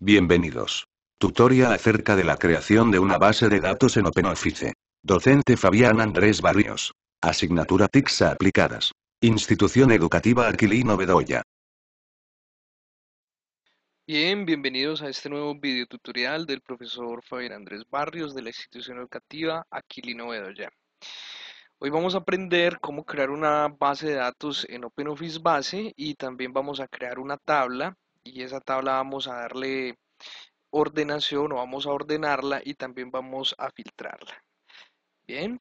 Bienvenidos. Tutoria acerca de la creación de una base de datos en OpenOffice. Docente Fabián Andrés Barrios. Asignatura TIXA aplicadas. Institución Educativa Aquilino Bedoya. Bien, bienvenidos a este nuevo video tutorial del profesor Fabián Andrés Barrios de la Institución Educativa Aquilino Bedoya. Hoy vamos a aprender cómo crear una base de datos en OpenOffice Base y también vamos a crear una tabla y esa tabla vamos a darle ordenación o vamos a ordenarla y también vamos a filtrarla. Bien,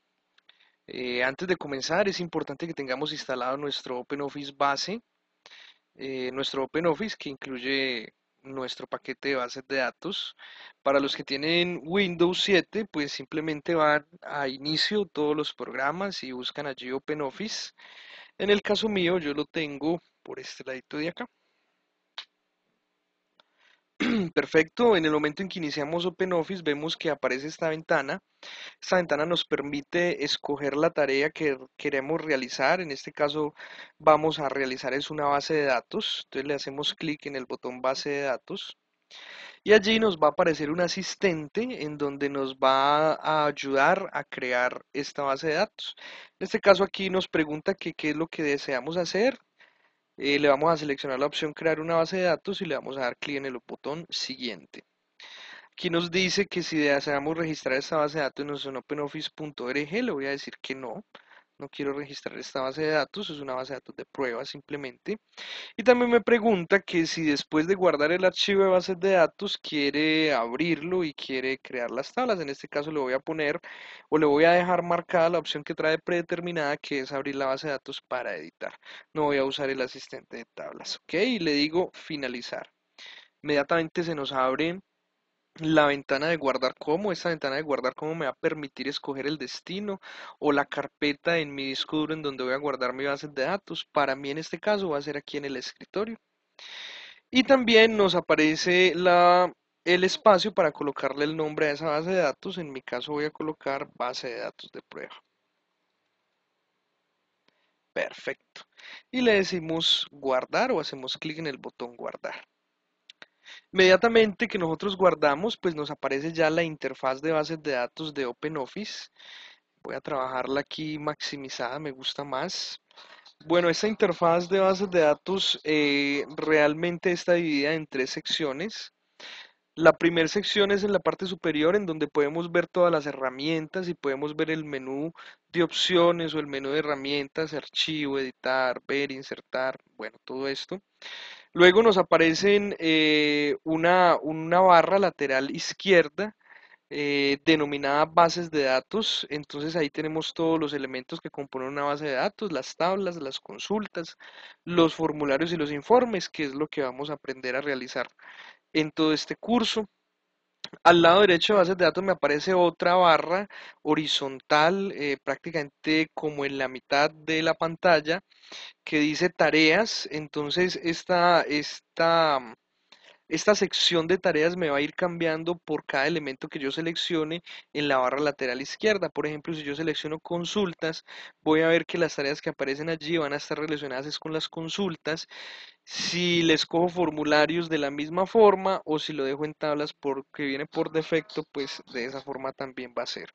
eh, antes de comenzar es importante que tengamos instalado nuestro OpenOffice base, eh, nuestro OpenOffice que incluye nuestro paquete de bases de datos. Para los que tienen Windows 7, pues simplemente van a inicio todos los programas y buscan allí OpenOffice. En el caso mío, yo lo tengo por este ladito de acá. Perfecto, en el momento en que iniciamos OpenOffice vemos que aparece esta ventana. Esta ventana nos permite escoger la tarea que queremos realizar. En este caso vamos a realizar es una base de datos. Entonces le hacemos clic en el botón base de datos. Y allí nos va a aparecer un asistente en donde nos va a ayudar a crear esta base de datos. En este caso aquí nos pregunta qué es lo que deseamos hacer. Eh, le vamos a seleccionar la opción crear una base de datos y le vamos a dar clic en el botón siguiente. Aquí nos dice que si deseamos registrar esta base de datos en OpenOffice.org, le voy a decir que no no quiero registrar esta base de datos, es una base de datos de prueba simplemente. Y también me pregunta que si después de guardar el archivo de bases de datos quiere abrirlo y quiere crear las tablas. En este caso le voy a poner o le voy a dejar marcada la opción que trae predeterminada que es abrir la base de datos para editar. No voy a usar el asistente de tablas, ¿ok? Y le digo finalizar. Inmediatamente se nos abre la ventana de guardar como, esta ventana de guardar como me va a permitir escoger el destino o la carpeta en mi disco duro en donde voy a guardar mi base de datos. Para mí en este caso va a ser aquí en el escritorio. Y también nos aparece el espacio para colocarle el nombre a esa base de datos. En mi caso voy a colocar base de datos de prueba. Perfecto. Y le decimos guardar o hacemos clic en el botón guardar. Inmediatamente que nosotros guardamos, pues nos aparece ya la interfaz de bases de datos de OpenOffice. Voy a trabajarla aquí maximizada, me gusta más. Bueno, esta interfaz de bases de datos eh, realmente está dividida en tres secciones. La primera sección es en la parte superior en donde podemos ver todas las herramientas y podemos ver el menú de opciones o el menú de herramientas, archivo, editar, ver, insertar, bueno, todo esto. Luego nos aparecen eh, una, una, barra lateral izquierda eh, denominada bases de datos. Entonces ahí tenemos todos los elementos que componen una base de datos, las tablas, las consultas, los formularios y los informes, que es lo que vamos a aprender a realizar en todo este curso. Al lado derecho de bases de datos me aparece otra barra horizontal, eh, prácticamente como en la mitad de la pantalla, que dice tareas. Entonces esta, esta esta sección de tareas me va a ir cambiando por cada elemento que yo seleccione en la barra lateral izquierda. Por ejemplo, si yo selecciono consultas, voy a ver que las tareas que aparecen allí van a estar relacionadas con las consultas. Si les cojo formularios de la misma forma o si lo dejo en tablas porque viene por defecto, pues de esa forma también va a ser.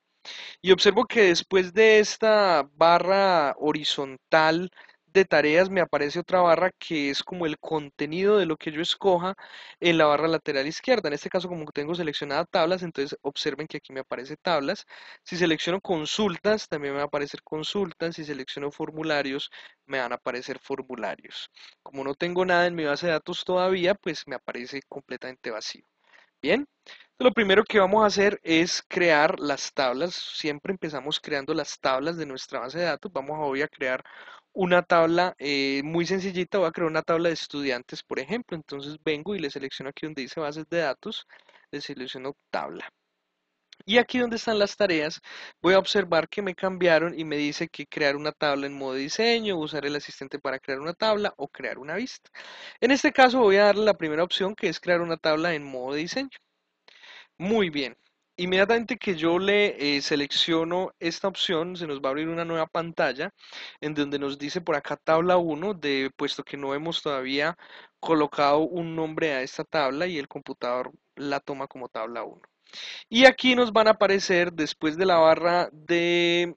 Y observo que después de esta barra horizontal de tareas me aparece otra barra que es como el contenido de lo que yo escoja en la barra lateral izquierda. En este caso, como tengo seleccionada tablas, entonces observen que aquí me aparece tablas. Si selecciono consultas, también me va a aparecer consultas. Si selecciono formularios, me van a aparecer formularios. Como no tengo nada en mi base de datos todavía, pues me aparece completamente vacío. Bien, lo primero que vamos a hacer es crear las tablas. Siempre empezamos creando las tablas de nuestra base de datos. Vamos hoy a crear una tabla eh, muy sencillita, voy a crear una tabla de estudiantes, por ejemplo. Entonces vengo y le selecciono aquí donde dice bases de datos, le selecciono tabla. Y aquí donde están las tareas, voy a observar que me cambiaron y me dice que crear una tabla en modo diseño, usar el asistente para crear una tabla o crear una vista. En este caso voy a darle la primera opción que es crear una tabla en modo diseño. Muy bien, Inmediatamente que yo le eh, selecciono esta opción, se nos va a abrir una nueva pantalla en donde nos dice por acá tabla 1, de, puesto que no hemos todavía colocado un nombre a esta tabla y el computador la toma como tabla 1. Y aquí nos van a aparecer después de la barra de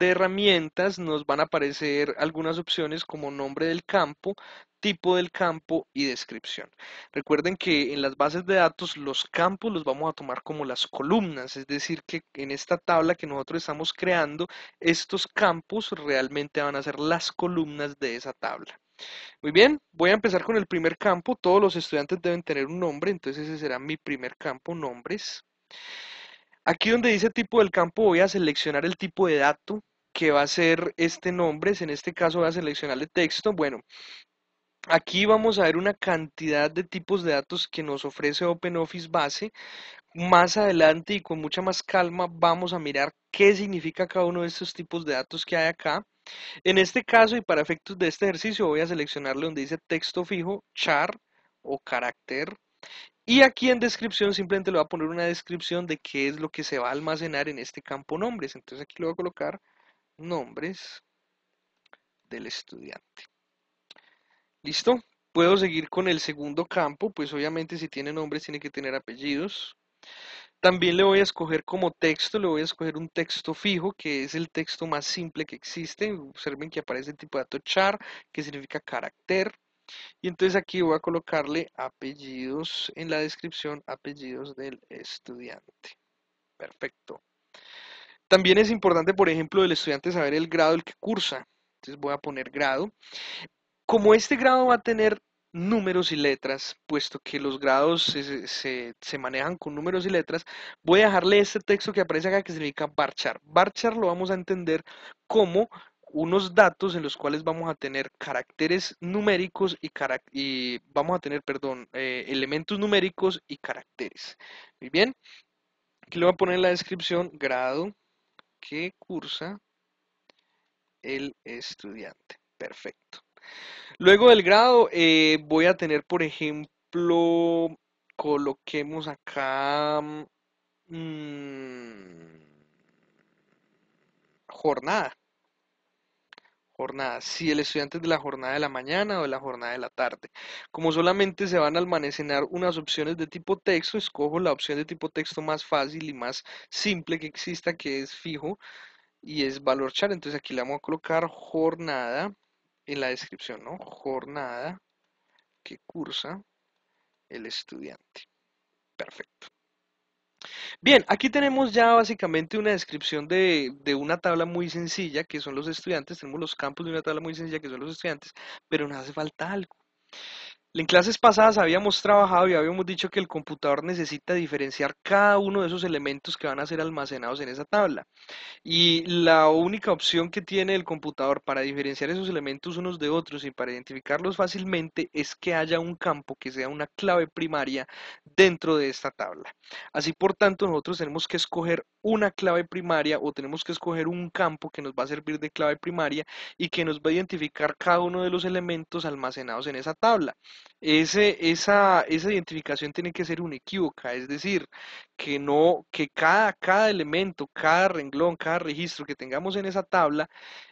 de herramientas nos van a aparecer algunas opciones como nombre del campo, tipo del campo y descripción. Recuerden que en las bases de datos los campos los vamos a tomar como las columnas, es decir, que en esta tabla que nosotros estamos creando, estos campos realmente van a ser las columnas de esa tabla. Muy bien, voy a empezar con el primer campo. Todos los estudiantes deben tener un nombre, entonces ese será mi primer campo, nombres. Aquí donde dice tipo del campo voy a seleccionar el tipo de dato que va a ser este nombre, en este caso voy a seleccionarle texto, bueno, Aquí vamos a ver una cantidad de tipos de datos que nos ofrece OpenOffice Base. Más adelante y con mucha más calma vamos a mirar qué significa cada uno de estos tipos de datos que hay acá. En este caso y para efectos de este ejercicio voy a seleccionarle donde dice texto fijo, char o carácter. Y aquí en descripción simplemente le voy a poner una descripción de qué es lo que se va a almacenar en este campo nombres. Entonces aquí lo voy a colocar nombres del estudiante. ¿Listo? Puedo seguir con el segundo campo, pues obviamente si tiene nombres tiene que tener apellidos. También le voy a escoger como texto, le voy a escoger un texto fijo, que es el texto más simple que existe. Observen que aparece el tipo de dato char, que significa carácter. Y entonces aquí voy a colocarle apellidos en la descripción, apellidos del estudiante. Perfecto. También es importante, por ejemplo, del estudiante saber el grado el que cursa. Entonces voy a poner grado. Como este grado va a tener números y letras, puesto que los grados se, manejan con números y letras, voy a dejarle este texto que aparece acá que significa barchar. Barchar lo vamos a entender como unos datos en los cuales vamos a tener caracteres numéricos y, y vamos a tener, perdón, eh, elementos numéricos y caracteres. Muy bien. Aquí le voy a poner en la descripción grado que cursa el estudiante. Perfecto. Luego del grado eh, voy a tener, por ejemplo, coloquemos acá mm, jornada jornada, si el estudiante es de la jornada de la mañana o de la jornada de la tarde. Como solamente se van a almacenar unas opciones de tipo texto, escojo la opción de tipo texto más fácil y más simple que exista, que es fijo y es valor char. Entonces aquí le vamos a colocar jornada en la descripción, ¿no? Jornada que cursa el estudiante. Perfecto. Bien, aquí tenemos ya básicamente una descripción de, una tabla muy sencilla que son los estudiantes, tenemos los campos de una tabla muy sencilla que son los estudiantes, pero nos hace falta algo. En clases pasadas habíamos trabajado y habíamos dicho que el computador necesita diferenciar cada uno de esos elementos que van a ser almacenados en esa tabla. Y la única opción que tiene el computador para diferenciar esos elementos unos de otros y para identificarlos fácilmente es que haya un campo que sea una clave primaria dentro de esta tabla. Así por tanto nosotros tenemos que escoger una clave primaria o tenemos que escoger un campo que nos va a servir de clave primaria y que nos va a identificar cada uno de los elementos almacenados en esa tabla esa, identificación tiene que ser equívoca, es decir, que no, que cada, cada elemento, cada renglón, cada registro que tengamos en esa tabla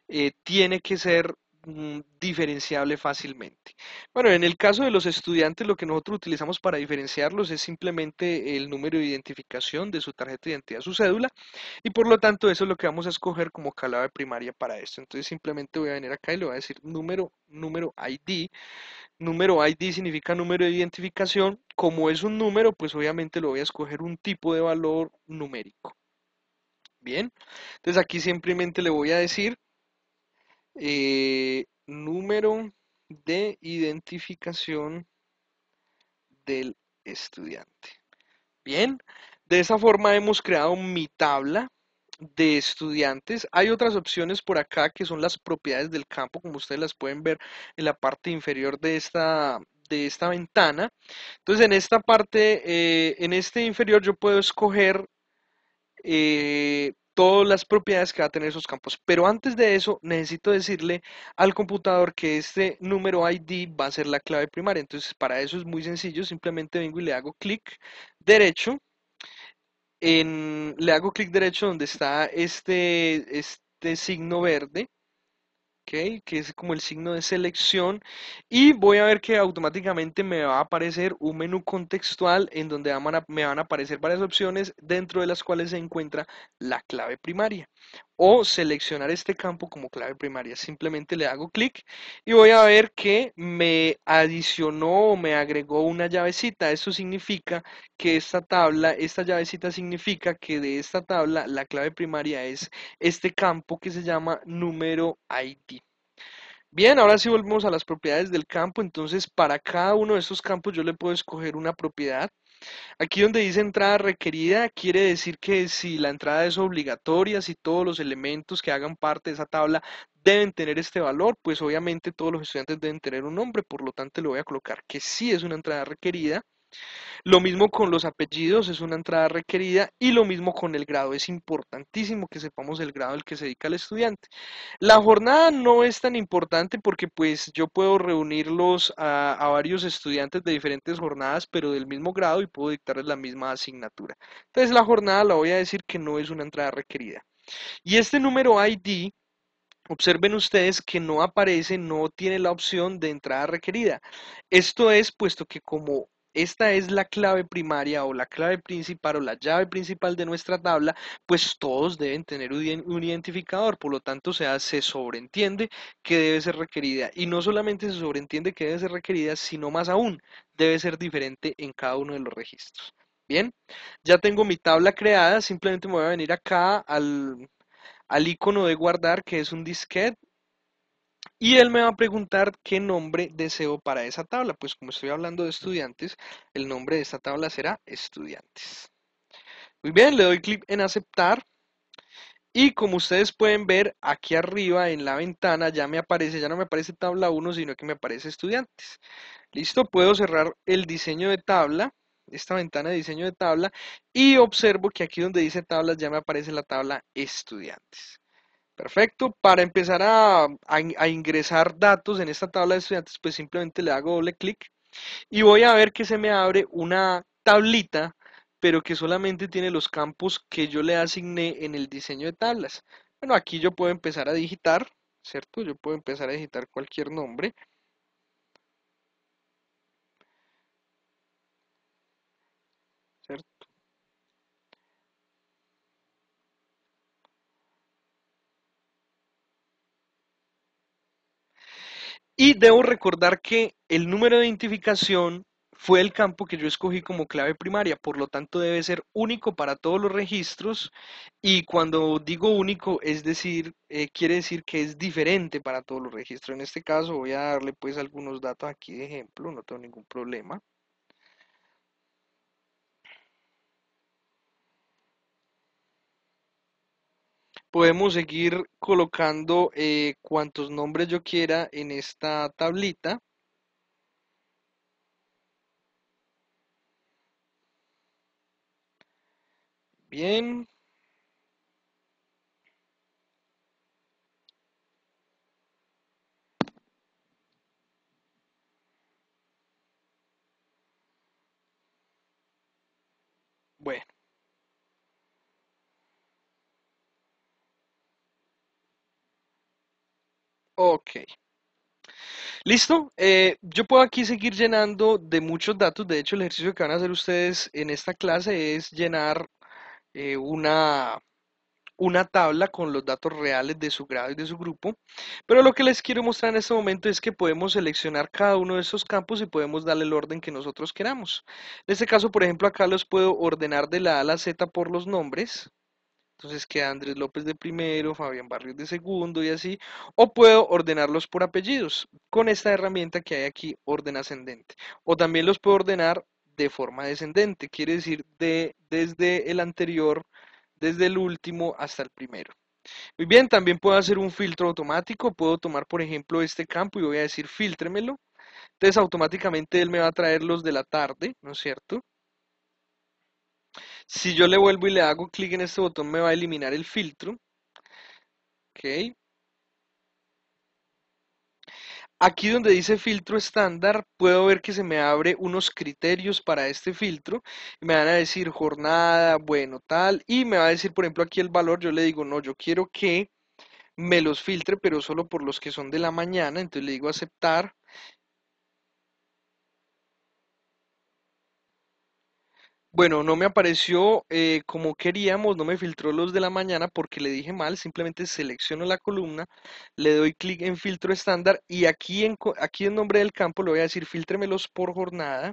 eh, tiene que ser mm, diferenciable fácilmente. Bueno, en el caso de los estudiantes, lo que nosotros utilizamos para diferenciarlos es simplemente el número de identificación de su tarjeta de identidad, su cédula, y por lo tanto eso es lo que vamos a escoger como clave primaria para esto. Entonces simplemente voy a venir acá y le voy a decir número, número ID, Número ID significa número de identificación. Como es un número, pues obviamente lo voy a escoger un tipo de valor numérico. Bien, entonces aquí simplemente le voy a decir eh, número de identificación del estudiante. Bien, de esa forma hemos creado mi tabla de estudiantes. Hay otras opciones por acá que son las propiedades del campo, como ustedes las pueden ver en la parte inferior de esta, de esta ventana. Entonces en esta parte, eh, en este inferior yo puedo escoger eh, todas las propiedades que va a tener esos campos. Pero antes de eso, necesito decirle al computador que este número ID va a ser la clave primaria. Entonces, para eso es muy sencillo. Simplemente vengo y le hago clic derecho le hago clic derecho donde está este, este signo verde, que es como el signo de selección, y voy a ver que automáticamente me va a aparecer un menú contextual en donde me van a aparecer varias opciones dentro de las cuales se encuentra la clave primaria o seleccionar este campo como clave primaria. Simplemente le hago clic y voy a ver que me adicionó o me agregó una llavecita. Esto significa que esta tabla, esta llavecita significa que de esta tabla la clave primaria es este campo que se llama número ID. Bien, ahora sí volvemos a las propiedades del campo. Entonces, para cada uno de estos campos yo le puedo escoger una propiedad. Aquí donde dice entrada requerida, quiere decir que si la entrada es obligatoria, si todos los elementos que hagan parte de esa tabla deben tener este valor, pues obviamente todos los estudiantes deben tener un nombre, por lo tanto le voy a colocar que sí es una entrada requerida. Lo mismo con los apellidos, es una entrada requerida y lo mismo con el grado, es importantísimo que sepamos el grado al que se dedica el estudiante. La jornada no es tan importante porque pues yo puedo reunirlos a, a varios estudiantes de diferentes jornadas, pero del mismo grado y puedo dictarles la misma asignatura. Entonces la jornada la voy a decir que no es una entrada requerida. Y este número ID Observen ustedes que no aparece, no tiene la opción de entrada requerida. Esto es puesto que como esta es la clave primaria o la clave principal o la llave principal de nuestra tabla, pues todos deben tener un identificador, por lo tanto se, sobreentiende que debe ser requerida y no solamente se sobreentiende que debe ser requerida, sino más aún, debe ser diferente en cada uno de los registros. Bien, ya tengo mi tabla creada, simplemente me voy a venir acá al, al icono de guardar que es un disquete y él me va a preguntar qué nombre deseo para esa tabla. Pues como estoy hablando de estudiantes, el nombre de esta tabla será estudiantes. Muy bien, le doy clic en aceptar. Y como ustedes pueden ver, aquí arriba en la ventana ya me aparece, ya no me aparece tabla 1, sino que me aparece estudiantes. Listo, puedo cerrar el diseño de tabla, esta ventana de diseño de tabla, y observo que aquí donde dice tablas ya me aparece la tabla estudiantes. Perfecto, para empezar a, ingresar datos en esta tabla de estudiantes, pues simplemente le hago doble clic y voy a ver que se me abre una tablita, pero que solamente tiene los campos que yo le asigné en el diseño de tablas. Bueno, aquí yo puedo empezar a digitar, ¿cierto? Yo puedo empezar a digitar cualquier nombre. Y debo recordar que el número de identificación fue el campo que yo escogí como clave primaria, por lo tanto debe ser único para todos los registros y cuando digo único, es decir, eh, quiere decir que es diferente para todos los registros. En este caso voy a darle pues algunos datos aquí de ejemplo, no tengo ningún problema. Podemos seguir colocando eh, cuantos nombres yo quiera en esta tablita. Bien. Ok. Listo, eh, yo puedo aquí seguir llenando de muchos datos. De hecho, el ejercicio que van a hacer ustedes en esta clase es llenar eh, una, una tabla con los datos reales de su grado y de su grupo. Pero lo que les quiero mostrar en este momento es que podemos seleccionar cada uno de estos campos y podemos darle el orden que nosotros queramos. En este caso, por ejemplo, acá los puedo ordenar de la A a la Z por los nombres. Entonces queda Andrés López de primero, Fabián Barrios de segundo y así. O puedo ordenarlos por apellidos con esta herramienta que hay aquí, orden ascendente. O también los puedo ordenar de forma descendente, quiere decir de, desde el anterior, desde el último hasta el primero. Muy bien, también puedo hacer un filtro automático, puedo tomar por ejemplo este campo y voy a decir filtremelo. Entonces automáticamente él me va a traer los de la tarde, ¿no es cierto? Si yo le vuelvo y le hago clic en este botón, me va a eliminar el filtro. Ok. Aquí donde dice filtro estándar, puedo ver que se me abre unos criterios para este filtro. Me van a decir jornada, bueno, tal. Y me va a decir, por ejemplo, aquí el valor. Yo le digo, no, yo quiero que me los filtre, pero solo por los que son de la mañana. Entonces le digo aceptar. Bueno, no me apareció eh, como queríamos, no me filtró los de la mañana porque le dije mal, simplemente selecciono la columna, le doy clic en filtro estándar y aquí en, aquí en nombre del campo le voy a decir filtremelos por jornada.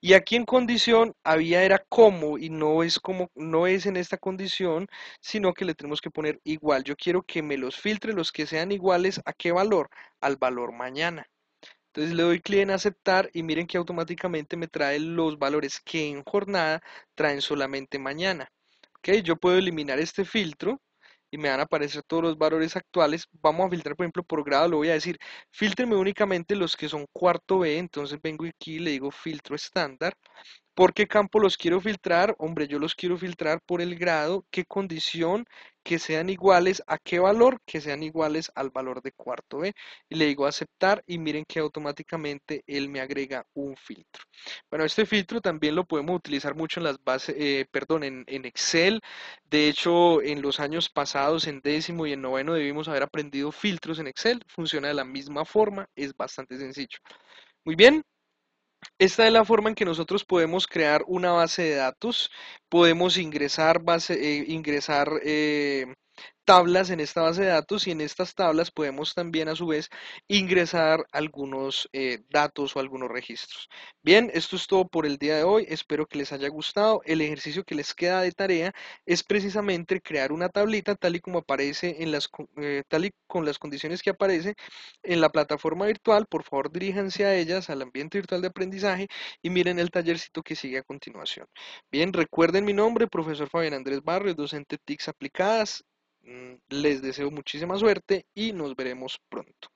Y aquí en condición había era como y no es como no es en esta condición, sino que le tenemos que poner igual. Yo quiero que me los filtre los que sean iguales a qué valor? Al valor mañana. Entonces le doy clic en aceptar y miren que automáticamente me trae los valores que en jornada traen solamente mañana. ¿Ok? Yo puedo eliminar este filtro y me van a aparecer todos los valores actuales. Vamos a filtrar, por ejemplo, por grado, lo voy a decir, filtreme únicamente los que son cuarto B, entonces vengo aquí y le digo filtro estándar. ¿Por qué campo los quiero filtrar? Hombre, yo los quiero filtrar por el grado, qué condición, que sean iguales a qué valor, que sean iguales al valor de cuarto B. Y le digo aceptar y miren que automáticamente él me agrega un filtro. Bueno, este filtro también lo podemos utilizar mucho en las bases, eh, perdón, en Excel. De hecho, en los años pasados, en décimo y en noveno, debimos haber aprendido filtros en Excel. Funciona de la misma forma, es bastante sencillo. Muy bien, esta es la forma en que nosotros podemos crear una base de datos, podemos ingresar, base, eh, ingresar eh, tablas en esta base de datos y en estas tablas podemos también a su vez ingresar algunos eh, datos o algunos registros. Bien, esto es todo por el día de hoy, espero que les haya gustado. El ejercicio que les queda de tarea es precisamente crear una tablita tal y como aparece en las, eh, tal y con las condiciones que aparece en la plataforma virtual. Por favor, diríjanse a ellas, al ambiente virtual de aprendizaje y miren el tallercito que sigue a continuación. Bien, recuerden mi nombre, profesor Fabián Andrés Barrios, docente TICS aplicadas Mm, les deseo muchísima suerte y nos veremos pronto.